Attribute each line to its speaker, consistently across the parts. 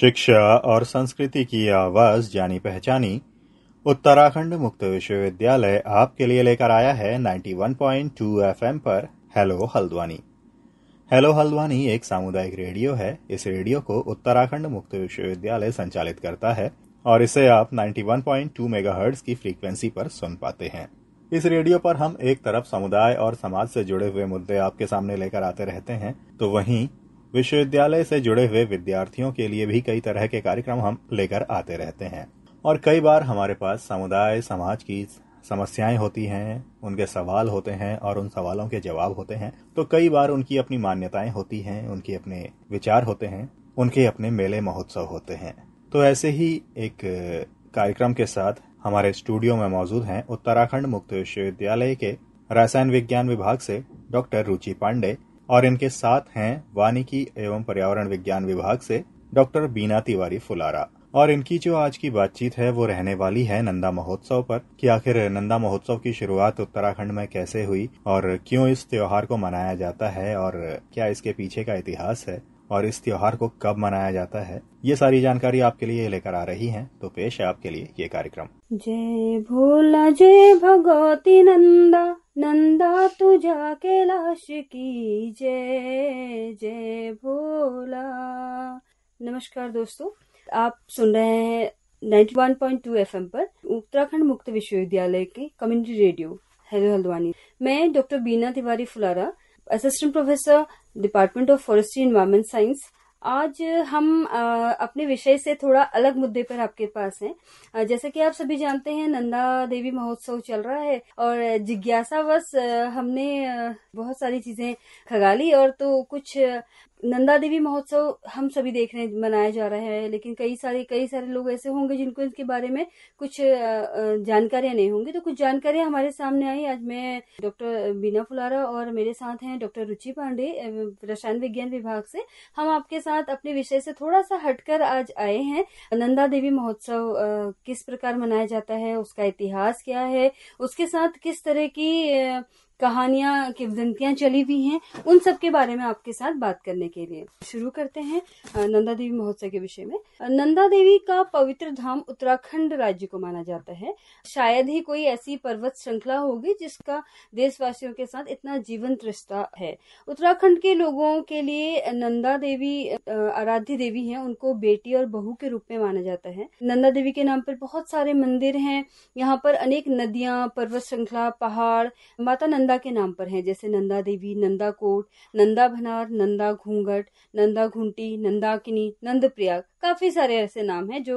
Speaker 1: शिक्षा और संस्कृति की आवाज जानी पहचानी उत्तराखंड मुक्त विश्वविद्यालय आपके लिए लेकर आया है 91.2 एफएम पर हेलो हल्द्वानी हेलो हल्द्वानी एक सामुदायिक रेडियो है इस रेडियो को उत्तराखंड मुक्त विश्वविद्यालय संचालित करता है और इसे आप 91.2 मेगाहर्ट्ज की फ्रीक्वेंसी पर सुन पाते हैं इस रेडियो पर हम एक तरफ समुदाय और समाज से जुड़े हुए मुद्दे आपके सामने लेकर आते रहते हैं तो वहीं विश्वविद्यालय से जुड़े हुए विद्यार्थियों के लिए भी कई तरह के कार्यक्रम हम लेकर आते रहते हैं और कई बार हमारे पास समुदाय समाज की समस्याएं होती हैं उनके सवाल होते हैं और उन सवालों के जवाब होते हैं तो कई बार उनकी अपनी मान्यताएं होती हैं उनके अपने विचार होते हैं उनके अपने मेले महोत्सव होते हैं तो ऐसे ही एक कार्यक्रम के साथ हमारे स्टूडियो में मौजूद हैं उत्तराखंड मुक्त विश्वविद्यालय के रसायन विज्ञान विभाग से डॉक्टर रुचि पांडे और इनके साथ हैं वानिकी एवं पर्यावरण विज्ञान विभाग से डॉक्टर बीना तिवारी फुलारा और इनकी जो आज की बातचीत है वो रहने वाली है नंदा महोत्सव पर कि आखिर नंदा महोत्सव की शुरुआत उत्तराखंड में कैसे हुई और क्यों इस त्योहार को मनाया जाता है और क्या इसके पीछे का इतिहास है और इस त्योहार को कब मनाया जाता है ये सारी जानकारी आपके लिए लेकर आ रही है तो पेश है आपके लिए ये कार्यक्रम
Speaker 2: जय भोला जय भगवती नंदा नंदा तुझा कैलाश की जय जय भोला नमस्कार दोस्तों आप सुन रहे हैं 91.2 एफएम पर उत्तराखंड मुक्त विश्वविद्यालय के कम्युनिटी रेडियो हेलो हल्द्वानी मैं doctor Beena Tiwari Phulara assistant professor department of forestry environment science आज हम अपने विषय से थोड़ा अलग मुद्दे पर आपके पास हैं जैसे कि आप सभी जानते हैं नंदा देवी महोत्सव चल रहा है और जिज्ञासावश हमने बहुत सारी चीजें खगाली और तो कुछ नंदा देवी महोत्सव हम सभी देख रहे हैं मनाया जा रहा है लेकिन कई सारे कई सारे लोग ऐसे होंगे जिनको इसके बारे में कुछ जानकारियां नहीं होंगी तो कुछ जानकारियां हमारे सामने आई आज मैं डॉक्टर बीना फुलारा और मेरे साथ हैं डॉक्टर रुचि पांडे रसायन विज्ञान विभाग से हम आपके साथ अपने विषय से थोड़ा सा हटकर आज आए हैं नंदा देवी महोत्सव किस प्रकार मनाया जाता है उसका इतिहास क्या है उसके साथ किस तरह की कहानियां किवदंतियां चली हुई हैं उन सब के बारे में आपके साथ बात करने के लिए शुरू करते हैं नंदा देवी महोत्सव के विषय में नंदा देवी का पवित्र धाम उत्तराखंड राज्य को माना जाता है शायद ही कोई ऐसी पर्वत श्रृंखला होगी जिसका देशवासियों के साथ इतना जीवंत रिश्ता है उत्तराखंड के लोगों के लिए नंदा देवी आराध्य देवी है उनको बेटी और बहू के रूप में माना जाता है नंदा देवी के नाम पर बहुत सारे मंदिर हैं यहाँ पर अनेक नदियां पर्वत श्रृंखला पहाड़ माता नंदा नंदा के नाम पर हैं जैसे नंदा देवी नंदा कोट नंदा भनार नंदा घूंघट नंदा घुंटी नंदाकिनी नंद प्रयाग काफी सारे ऐसे नाम हैं जो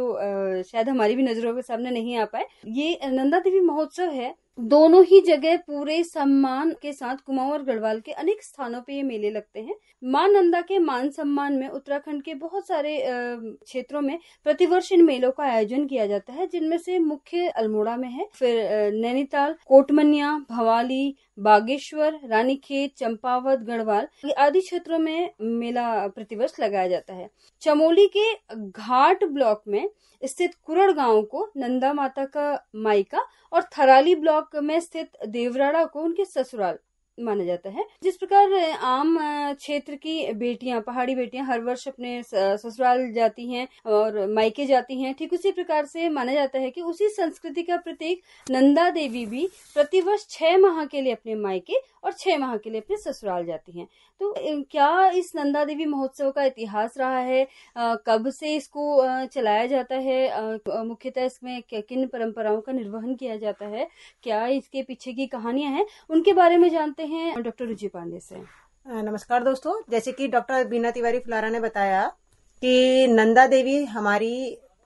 Speaker 2: शायद हमारी भी नजरों के सामने नहीं आ पाए ये नंदा देवी महोत्सव है दोनों ही जगह पूरे सम्मान के साथ कुमाऊं और गढ़वाल के अनेक स्थानों पे ये मेले लगते हैं मां नंदा के मान सम्मान में उत्तराखंड के बहुत सारे क्षेत्रों में प्रतिवर्ष इन मेलों का आयोजन किया जाता है जिनमें से मुख्य अल्मोड़ा में है फिर नैनीताल कोटमनिया भवाली बागेश्वर रानीखेत चंपावत गढ़वाल आदि क्षेत्रों में मेला प्रतिवर्ष लगाया जाता है चमोली के घाट ब्लॉक में स्थित कुरड़ गांव को नंदा माता का माइका और थराली ब्लॉक ब्लॉक में स्थित देवराड़ा को उनके ससुराल माना जाता है जिस प्रकार आम क्षेत्र की बेटियां पहाड़ी बेटियां हर वर्ष अपने ससुराल जाती हैं और मायके जाती हैं ठीक उसी प्रकार से माना जाता है कि उसी संस्कृति का प्रतीक नंदा देवी भी प्रतिवर्ष छह माह के लिए अपने मायके और छह माह के लिए अपने ससुराल जाती हैं तो क्या इस नंदा देवी महोत्सव का इतिहास रहा है कब से इसको चलाया जाता है मुख्यतः इसमें किन परंपराओं का निर्वहन किया जाता है क्या इसके पीछे की कहानियां हैं उनके बारे में जानते हैं डॉक्टर रुचि पांडे से
Speaker 3: नमस्कार दोस्तों जैसे कि डॉक्टर बीना तिवारी फुलारा ने बताया कि नंदा देवी हमारी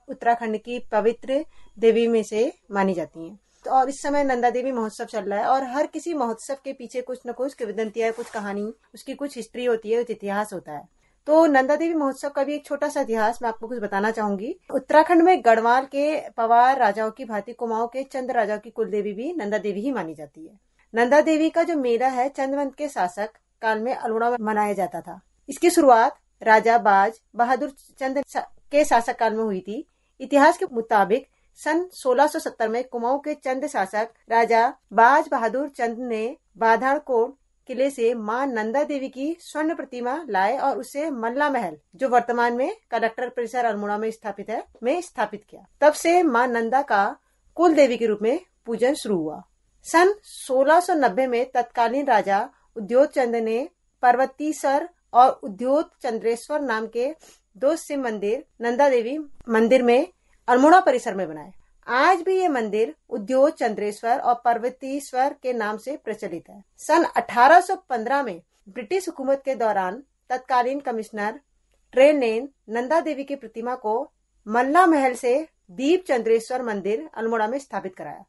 Speaker 3: उत्तराखंड की पवित्र देवी में से मानी जाती हैं और इस समय नंदा देवी महोत्सव चल रहा है और हर किसी महोत्सव के पीछे कुछ न कुछ विदंतिया कुछ कहानी उसकी कुछ हिस्ट्री होती है कुछ इतिहास होता है तो नंदा देवी महोत्सव का भी एक छोटा सा इतिहास मैं आपको कुछ बताना चाहूंगी उत्तराखंड में गढ़वाल के पवार राजाओं की भांति कुमाऊं के चंद राजाओं की कुलदेवी भी नंदा देवी ही मानी जाती है नंदा देवी का जो मेला है चंद्रवंत के शासक काल में अल्मोड़ा में मनाया जाता था इसकी शुरुआत राजा बाज बहादुर चंद के शासक काल में हुई थी इतिहास के मुताबिक सन 1670 में कुमाऊं के चंद शासक राजा बाज बहादुर चंद ने बाधारकोट किले से मां नंदा देवी की स्वर्ण प्रतिमा लाए और उसे मल्ला महल जो वर्तमान में कलेक्टर परिसर अल्मोड़ा में स्थापित है में स्थापित किया तब से मां नंदा का कुल देवी के रूप में पूजन शुरू हुआ सन 1690 में तत्कालीन राजा उद्योग चंद ने सर और उद्योग चंद्रेश्वर नाम के दो शिव मंदिर नंदा देवी मंदिर में अल्मोड़ा परिसर में बनाया आज भी ये मंदिर उद्योग चंद्रेश्वर और पर्वतीश्वर के नाम से प्रचलित है सन 1815 में ब्रिटिश हुकूमत के दौरान तत्कालीन कमिश्नर ट्रेनेन नंदा देवी की प्रतिमा को मल्ला महल से दीप चंद्रेश्वर मंदिर अल्मोड़ा में स्थापित कराया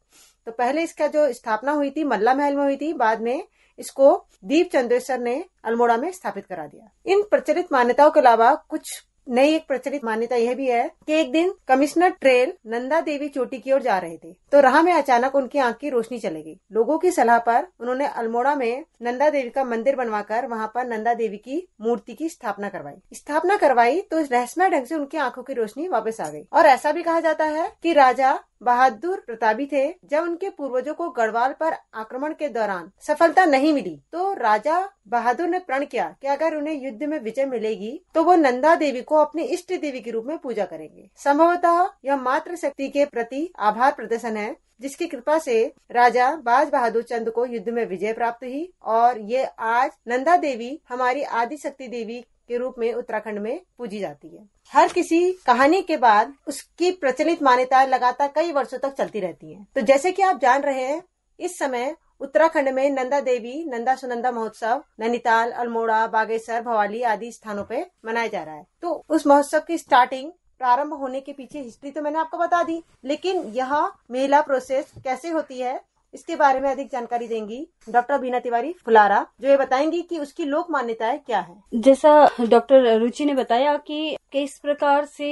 Speaker 3: तो पहले इसका जो स्थापना हुई थी मल्ला महल में हुई थी बाद में इसको दीप चंद्रेश्वर ने अल्मोड़ा में स्थापित करा दिया इन प्रचलित मान्यताओं के अलावा कुछ नई एक प्रचलित मान्यता यह भी है कि एक दिन कमिश्नर ट्रेल नंदा देवी चोटी की ओर जा रहे थे तो राह में अचानक उनकी आंख की रोशनी चले गई लोगों की सलाह पर उन्होंने अल्मोड़ा में नंदा देवी का मंदिर बनवाकर वहाँ पर नंदा देवी की मूर्ति की स्थापना करवाई स्थापना करवाई तो इस रहस्यमय ढंग से उनकी आंखों की रोशनी वापस आ गई और ऐसा भी कहा जाता है कि राजा बहादुर प्रतापी थे जब उनके पूर्वजों को गढ़वाल पर आक्रमण के दौरान सफलता नहीं मिली तो राजा बहादुर ने प्रण किया कि अगर उन्हें युद्ध में विजय मिलेगी तो वो नंदा देवी को अपनी इष्ट देवी के रूप में पूजा करेंगे संभवतः यह मात्र शक्ति के प्रति आभार प्रदर्शन है जिसकी कृपा से राजा बाज बहादुर चंद को युद्ध में विजय प्राप्त हुई और ये आज नंदा देवी हमारी आदि शक्ति देवी के रूप में उत्तराखंड में पूजी जाती है हर किसी कहानी के बाद उसकी प्रचलित मान्यता लगातार कई वर्षों तक चलती रहती है तो जैसे कि आप जान रहे हैं इस समय उत्तराखंड में नंदा देवी नंदा सुनंदा महोत्सव नैनीताल अल्मोड़ा बागेश्वर भवाली आदि स्थानों पे मनाया जा रहा है तो उस महोत्सव की स्टार्टिंग प्रारंभ होने के पीछे हिस्ट्री तो मैंने आपको बता दी लेकिन यह मेला प्रोसेस कैसे होती है इसके बारे में अधिक जानकारी देंगी डॉक्टर बीना तिवारी फुलारा जो ये बताएंगी कि उसकी लोक मान्यताएं क्या
Speaker 2: है जैसा डॉक्टर रुचि ने बताया कि किस प्रकार से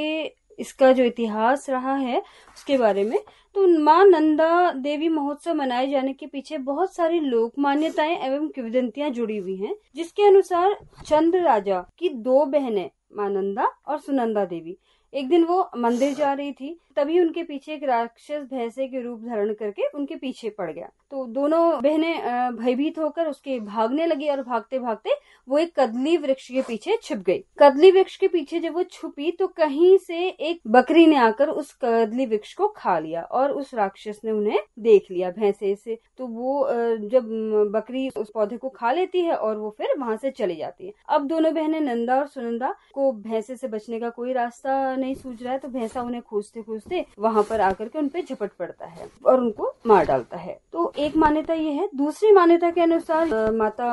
Speaker 2: इसका जो इतिहास रहा है उसके बारे में तो माँ नंदा देवी महोत्सव मनाए जाने के पीछे बहुत सारी लोक मान्यताएं एवं किवदंतियां जुड़ी हुई हैं जिसके अनुसार चंद्र राजा की दो बहनें माँ नंदा और सुनंदा देवी एक दिन वो मंदिर जा रही थी तभी उनके पीछे एक राक्षस भैंसे के रूप धारण करके उनके पीछे पड़ गया तो दोनों बहनें भयभीत होकर उसके भागने लगी और भागते भागते वो एक कदली वृक्ष के पीछे छिप गई कदली वृक्ष के पीछे जब वो छुपी तो कहीं से एक बकरी ने आकर उस कदली वृक्ष को खा लिया और उस राक्षस ने उन्हें देख लिया भैंसे से तो वो जब बकरी उस पौधे को खा लेती है और वो फिर वहां से चली जाती है अब दोनों बहनें नंदा और सुनंदा को भैंसे से बचने का कोई रास्ता नहीं सूझ रहा है तो भैंसा उन्हें खोजते खोजते से वहाँ पर आकर के उनपे झपट पड़ता है और उनको मार डालता है तो एक मान्यता ये है दूसरी मान्यता के अनुसार माता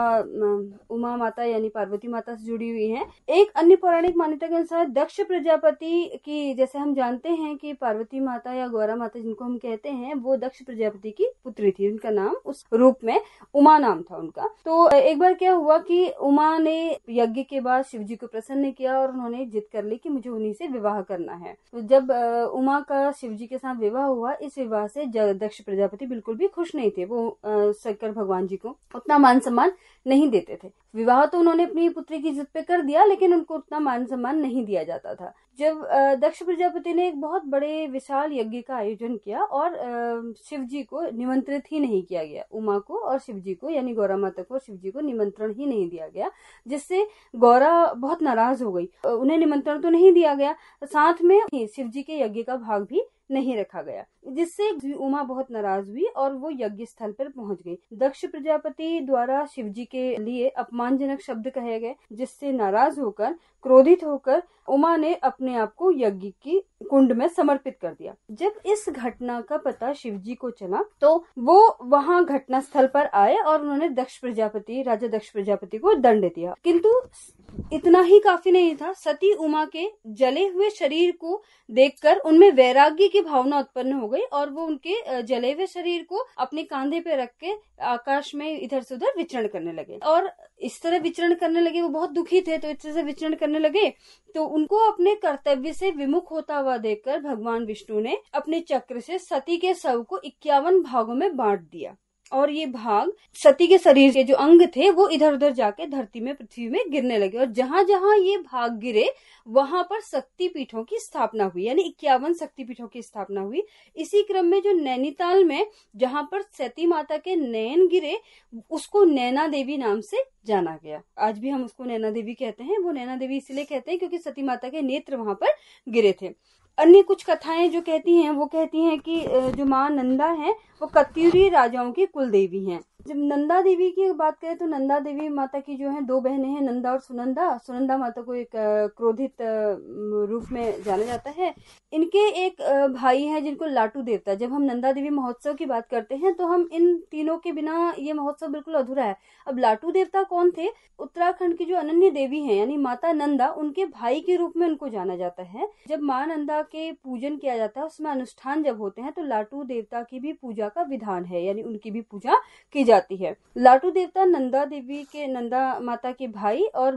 Speaker 2: उमा माता यानी पार्वती माता से जुड़ी हुई है एक अन्य पौराणिक मान्यता के अनुसार दक्ष प्रजापति की जैसे हम जानते हैं कि पार्वती माता या गौरा माता जिनको हम कहते हैं वो दक्ष प्रजापति की पुत्री थी उनका नाम उस रूप में उमा नाम था उनका तो एक बार क्या हुआ कि उमा ने यज्ञ के बाद शिव जी को प्रसन्न किया और उन्होंने जिद कर ली कि मुझे उन्हीं से विवाह करना है तो जब उमा का शिव जी के साथ विवाह हुआ इस विवाह से दक्ष प्रजापति बिल्कुल भी खुश नहीं थे वो शंकर भगवान जी को उतना मान सम्मान नहीं देते थे विवाह तो उन्होंने अपनी पुत्री की जिद पे कर दिया लेकिन उनको उतना मान सम्मान नहीं दिया जाता था जब दक्ष प्रजापति ने एक बहुत बड़े विशाल यज्ञ का आयोजन किया और शिव जी को निमंत्रित ही नहीं किया गया उमा को और शिव जी को यानी गौरा माता को शिव जी को निमंत्रण ही नहीं दिया गया जिससे गौरा बहुत नाराज हो गई उन्हें निमंत्रण तो नहीं दिया गया साथ में शिव जी के यज्ञ का भाग भी नहीं रखा गया जिससे उमा बहुत नाराज हुई और वो यज्ञ स्थल पर पहुंच गई दक्ष प्रजापति द्वारा शिव जी के लिए अपमानजनक शब्द कहे गए जिससे नाराज होकर क्रोधित होकर उमा ने अपने आप को यज्ञ की कुंड में समर्पित कर दिया जब इस घटना का पता शिव जी को चला तो वो वहाँ घटना स्थल पर आए और उन्होंने दक्ष प्रजापति राजा दक्ष प्रजापति को दंड दिया किंतु इतना ही काफी नहीं था सती उमा के जले हुए शरीर को देखकर उनमें वैराग्य की भावना उत्पन्न हो गई और वो उनके जले हुए शरीर को अपने कांधे पे रख के आकाश में इधर से उधर विचरण करने लगे और इस तरह विचरण करने लगे वो बहुत दुखी थे तो इस तरह से विचरण करने लगे तो उनको अपने कर्तव्य से विमुख होता हुआ देखकर भगवान विष्णु ने अपने चक्र से सती के शव को इक्यावन भागों में बांट दिया और ये भाग सती के शरीर के जो अंग थे वो इधर उधर जाके धरती में पृथ्वी में गिरने लगे और जहां जहां ये भाग गिरे वहां पर शक्ति पीठों की स्थापना हुई यानी इक्यावन शक्ति पीठों की स्थापना हुई इसी क्रम में जो नैनीताल में जहां पर सती माता के नयन गिरे उसको नैना देवी नाम से जाना गया आज भी हम उसको नैना देवी कहते हैं वो नैना देवी इसलिए कहते हैं क्योंकि सती माता के नेत्र वहां पर गिरे थे अन्य कुछ कथाएं जो कहती हैं वो कहती हैं कि जो माँ नंदा हैं वो कत्यूरी राजाओं की कुलदेवी हैं जब नंदा देवी की बात करें तो नंदा देवी माता की जो है दो बहनें हैं नंदा और सुनंदा सुनंदा माता को एक क्रोधित रूप में जाना जाता है इनके एक भाई है जिनको लाटू देवता जब हम नंदा देवी महोत्सव की बात करते हैं तो हम इन तीनों के बिना ये महोत्सव बिल्कुल अधूरा है अब लाटू देवता कौन थे उत्तराखंड की जो अनन्य देवी है यानी माता नंदा उनके भाई के रूप में उनको जाना जाता है जब माँ नंदा के पूजन किया जाता है उसमें अनुष्ठान जब होते हैं तो लाटू देवता की भी पूजा का विधान है यानी उनकी भी पूजा की जाती है लाटू देवता नंदा देवी के नंदा माता के भाई और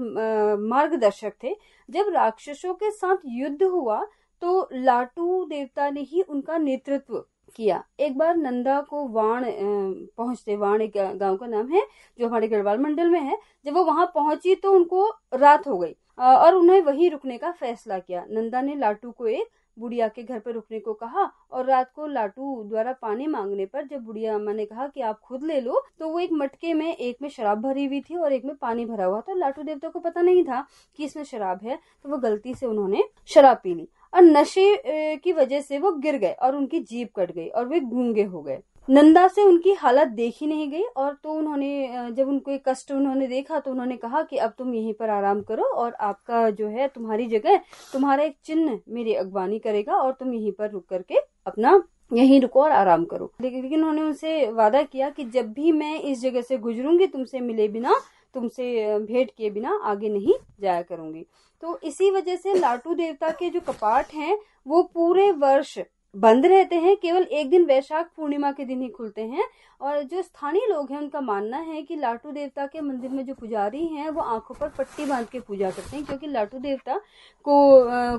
Speaker 2: मार्गदर्शक थे जब राक्षसों के साथ युद्ध हुआ तो लाटू देवता ने ही उनका नेतृत्व किया एक बार नंदा को वाण पहुंचते वाण एक गांव का नाम है जो हमारे गढ़वाल मंडल में है जब वो वहां पहुंची तो उनको रात हो गई और उन्हें वहीं रुकने का फैसला किया नंदा ने लाटू को एक बुढ़िया के घर पर रुकने को कहा और रात को लाटू द्वारा पानी मांगने पर जब बुढ़िया अम्मा ने कहा कि आप खुद ले लो तो वो एक मटके में एक में शराब भरी हुई थी और एक में पानी भरा हुआ था लाटू देवता को पता नहीं था कि इसमें शराब है तो वो गलती से उन्होंने शराब पी ली और नशे की वजह से वो गिर गए और उनकी जीप कट गई और वे गूंगे हो गए नंदा से उनकी हालत देखी नहीं गई और तो उन्होंने जब उनको एक कष्ट उन्होंने देखा तो उन्होंने कहा कि अब तुम यहीं पर आराम करो और आपका जो है तुम्हारी जगह तुम्हारा एक चिन्ह मेरी अगवानी करेगा और तुम यहीं पर रुक करके अपना यहीं रुको और आराम करो लेकिन उन्होंने उनसे वादा किया कि जब भी मैं इस जगह से गुजरूंगी तुमसे मिले बिना तुमसे भेंट किए बिना आगे नहीं जाया करूंगी तो इसी वजह से लाटू देवता के जो कपाट हैं वो पूरे वर्ष बंद रहते हैं केवल एक दिन वैशाख पूर्णिमा के दिन ही खुलते हैं और जो स्थानीय लोग हैं उनका मानना है कि लाटू देवता के मंदिर में जो पुजारी हैं वो आंखों पर पट्टी बांध के पूजा करते हैं क्योंकि लाटू देवता को आ,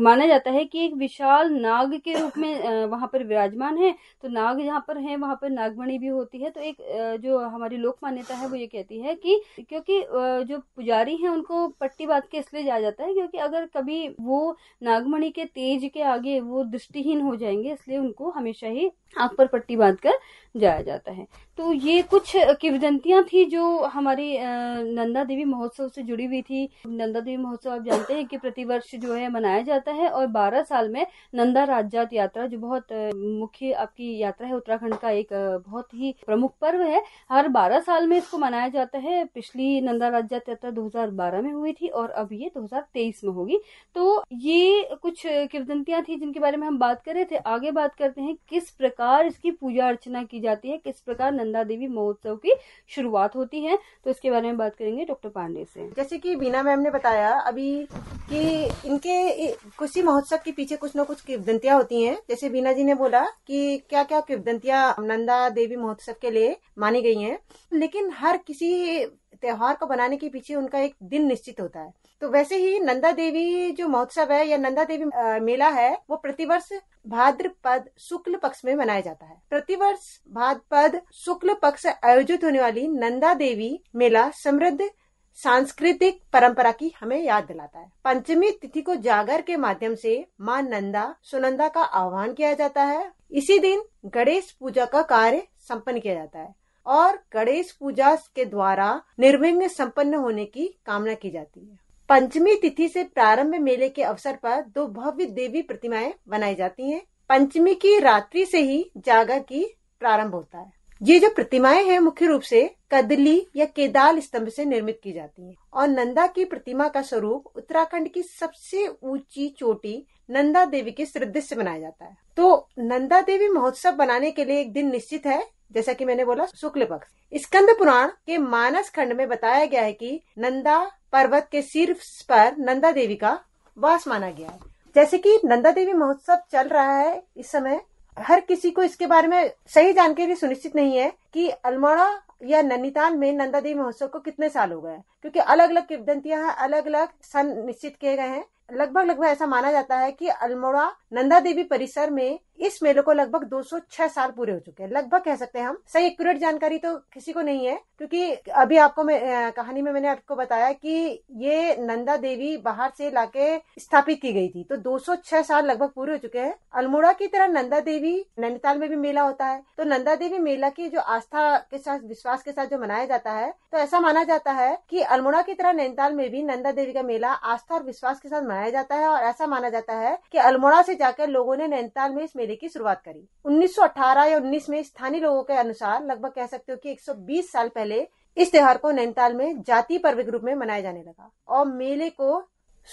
Speaker 2: माना जाता है कि एक विशाल नाग के रूप में वहाँ पर विराजमान है तो नाग जहाँ पर है वहाँ पर नागमणि भी होती है तो एक जो हमारी लोक मान्यता है वो ये कहती है कि क्योंकि जो पुजारी हैं उनको पट्टी बांध के इसलिए जाया जाता है क्योंकि अगर कभी वो नागमणि के तेज के आगे वो दृष्टिहीन हो हो जाएंगे इसलिए उनको हमेशा ही आंख पर पट्टी बांधकर जाया जाता है तो ये कुछ किवदंतियां थी जो हमारी नंदा देवी महोत्सव से जुड़ी हुई थी नंदा देवी महोत्सव आप जानते हैं कि प्रतिवर्ष जो है मनाया जाता है और 12 साल में नंदा राजजात यात्रा जो बहुत मुख्य आपकी यात्रा है उत्तराखंड का एक बहुत ही प्रमुख पर्व है हर 12 साल में इसको मनाया जाता है पिछली नंदा राजजात यात्रा दो में हुई थी और अब ये दो में होगी तो ये कुछ किवदंतियां थी जिनके बारे में हम बात कर रहे थे आगे बात करते हैं किस प्रकार प्रकार इसकी पूजा अर्चना की जाती है किस प्रकार नंदा देवी महोत्सव की शुरुआत होती है तो इसके बारे में बात करेंगे डॉक्टर पांडे से
Speaker 3: जैसे कि बीना मैम ने बताया अभी कि इनके कृषि महोत्सव के पीछे कुछ न कुछ किवदंतियां होती हैं जैसे बीना जी ने बोला कि क्या क्या किवदंतियां नंदा देवी महोत्सव के लिए मानी गई हैं लेकिन हर किसी त्योहार को बनाने के पीछे उनका एक दिन निश्चित होता है तो वैसे ही नंदा देवी जो महोत्सव है या नंदा देवी मेला है वो प्रतिवर्ष भाद्रपद शुक्ल पक्ष में मनाया जाता है प्रतिवर्ष भाद्रपद शुक्ल पक्ष आयोजित होने वाली नंदा देवी मेला समृद्ध सांस्कृतिक परंपरा की हमें याद दिलाता है पंचमी तिथि को जागर के माध्यम से मां नंदा सुनंदा का आह्वान किया जाता है इसी दिन गणेश पूजा का कार्य संपन्न किया जाता है और गणेश पूजा के द्वारा निर्विघ्न संपन्न होने की कामना की जाती है पंचमी तिथि से प्रारंभ मेले के अवसर पर दो भव्य देवी प्रतिमाएं बनाई जाती हैं। पंचमी की रात्रि से ही जागर की प्रारंभ होता है ये जो प्रतिमाएं हैं मुख्य रूप से कदली या केदाल स्तंभ से निर्मित की जाती हैं और नंदा की प्रतिमा का स्वरूप उत्तराखंड की सबसे ऊंची चोटी नंदा देवी के सदृश से बनाया जाता है तो नंदा देवी महोत्सव बनाने के लिए एक दिन निश्चित है जैसा कि मैंने बोला शुक्ल पक्ष स्कंद पुराण के मानस खंड में बताया गया है कि नंदा पर्वत के सिर पर नंदा देवी का वास माना गया है जैसे कि नंदा देवी महोत्सव चल रहा है इस समय हर किसी को इसके बारे में सही जानकारी सुनिश्चित नहीं है कि अल्मोड़ा या नैनीताल में नंदा देवी महोत्सव को कितने साल हो गए क्योंकि अलग अलग किवदंतियां अलग अलग सन निश्चित किए गए हैं लगभग लगभग ऐसा माना जाता है कि अल्मोड़ा नंदा देवी परिसर में इस मेले को लगभग 206 साल पूरे हो चुके हैं लगभग कह सकते हैं हम सही एक्यूरेट जानकारी तो किसी को नहीं है क्योंकि अभी आपको मैं कहानी में मैंने आपको बताया कि ये नंदा देवी बाहर से लाके स्थापित की गई थी तो 206 साल लगभग पूरे हो चुके हैं अल्मोड़ा की तरह नंदा देवी नैनीताल में भी मेला होता है तो नंदा देवी मेला की जो आस्था के साथ विश्वास के साथ जो मनाया जाता है तो ऐसा माना जाता है की अल्मोड़ा की तरह नैनीताल में भी नंदा देवी का मेला आस्था और विश्वास के साथ मनाया मनाया जाता है और ऐसा माना जाता है कि अल्मोड़ा से जाकर लोगों ने नैनीताल में इस मेले की शुरुआत करी 1918 या 19 में स्थानीय लोगों के अनुसार लगभग कह सकते हो कि 120 साल पहले इस त्योहार को नैनीताल में जाति पर्व के रूप में मनाया जाने लगा और मेले को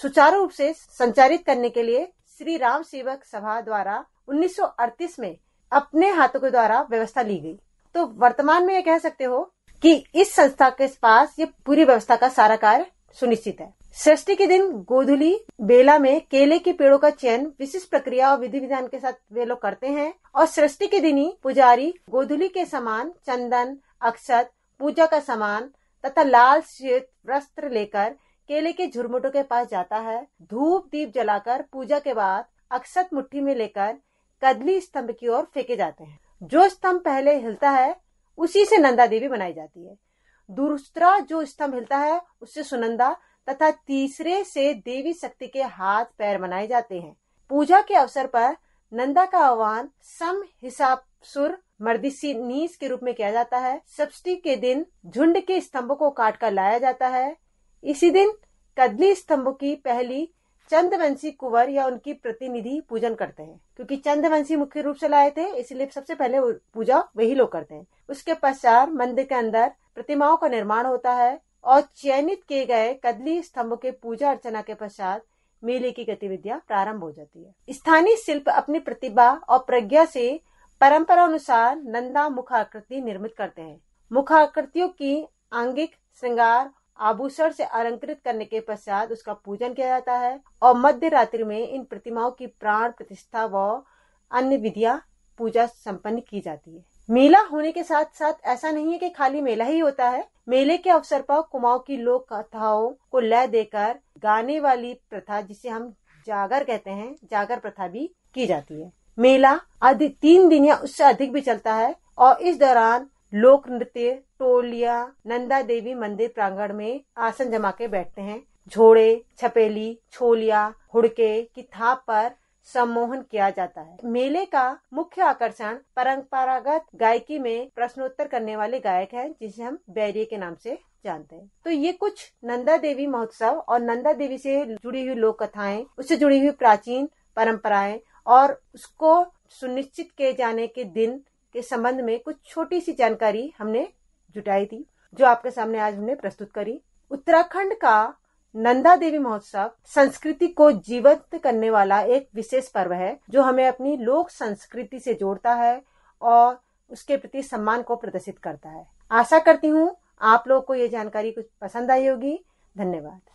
Speaker 3: सुचारू रूप से संचालित करने के लिए श्री राम सेवक सभा द्वारा उन्नीस में अपने हाथों के द्वारा व्यवस्था ली गई तो वर्तमान में ये कह सकते हो कि इस संस्था के पास ये पूरी व्यवस्था का सारा कार्य सुनिश्चित है षष्टी के दिन गोधुली बेला में केले के पेड़ों का चयन विशिष्ट प्रक्रिया और विधि विधान के साथ वे लोग करते हैं और सृष्टि के दिन ही पुजारी गोधुली के समान चंदन अक्षत पूजा का सामान तथा लाल श्वेत वस्त्र लेकर केले के झुरमुटों के पास जाता है धूप दीप जलाकर पूजा के बाद अक्षत मुट्ठी में लेकर कदली स्तंभ की ओर फेंके जाते हैं जो स्तंभ पहले हिलता है उसी से नंदा देवी बनाई जाती है दूसरा जो स्तंभ हिलता है उससे सुनंदा तथा तीसरे से देवी शक्ति के हाथ पैर मनाए जाते हैं पूजा के अवसर पर नंदा का आह्वान सम हिसाब सुर मर्दिसी नीस के रूप में किया जाता है सप्ष्टी के दिन झुंड के स्तंभों को काट कर लाया जाता है इसी दिन कदली स्तंभों की पहली चंद्रवंशी कुंवर या उनकी प्रतिनिधि पूजन करते हैं क्योंकि चंद्रवंशी मुख्य रूप से लाए थे इसलिए सबसे पहले पूजा वही लोग करते हैं उसके पश्चात मंदिर के अंदर प्रतिमाओं का निर्माण होता है और चयनित किए गए कदली स्तंभों के पूजा अर्चना के पश्चात मेले की गतिविधियां प्रारंभ हो जाती है स्थानीय शिल्प अपनी प्रतिभा और प्रज्ञा से परंपरा अनुसार नंदा मुखाकृति निर्मित करते हैं मुखाकृतियों की आंगिक श्रृंगार आभूषण से अलंकृत करने के पश्चात उसका पूजन किया जाता है और मध्य रात्रि में इन प्रतिमाओं की प्राण प्रतिष्ठा व अन्य विधियां पूजा संपन्न की जाती है मेला होने के साथ साथ ऐसा नहीं है कि खाली मेला ही होता है मेले के अवसर पर कुमाऊं की लोक कथाओं को लय देकर गाने वाली प्रथा जिसे हम जागर कहते हैं जागर प्रथा भी की जाती है मेला अधिक तीन दिन या उससे अधिक भी चलता है और इस दौरान लोक नृत्य टोलिया नंदा देवी मंदिर प्रांगण में आसन जमा के बैठते हैं झोड़े छपेली छोलिया हुड़के की थाप पर सम्मोहन किया जाता है मेले का मुख्य आकर्षण परंपरागत गायकी में प्रश्नोत्तर करने वाले गायक हैं जिसे हम बैरिये के नाम से जानते हैं तो ये कुछ नंदा देवी महोत्सव और नंदा देवी से जुड़ी हुई लोक कथाएं उससे जुड़ी हुई प्राचीन परंपराएं और उसको सुनिश्चित किए जाने के दिन के संबंध में कुछ छोटी सी जानकारी हमने जुटाई थी जो आपके सामने आज हमने प्रस्तुत करी उत्तराखंड का नंदा देवी महोत्सव संस्कृति को जीवंत करने वाला एक विशेष पर्व है जो हमें अपनी लोक संस्कृति से जोड़ता है और उसके प्रति सम्मान को प्रदर्शित करता है आशा करती हूँ आप लोग को ये जानकारी कुछ पसंद आई होगी धन्यवाद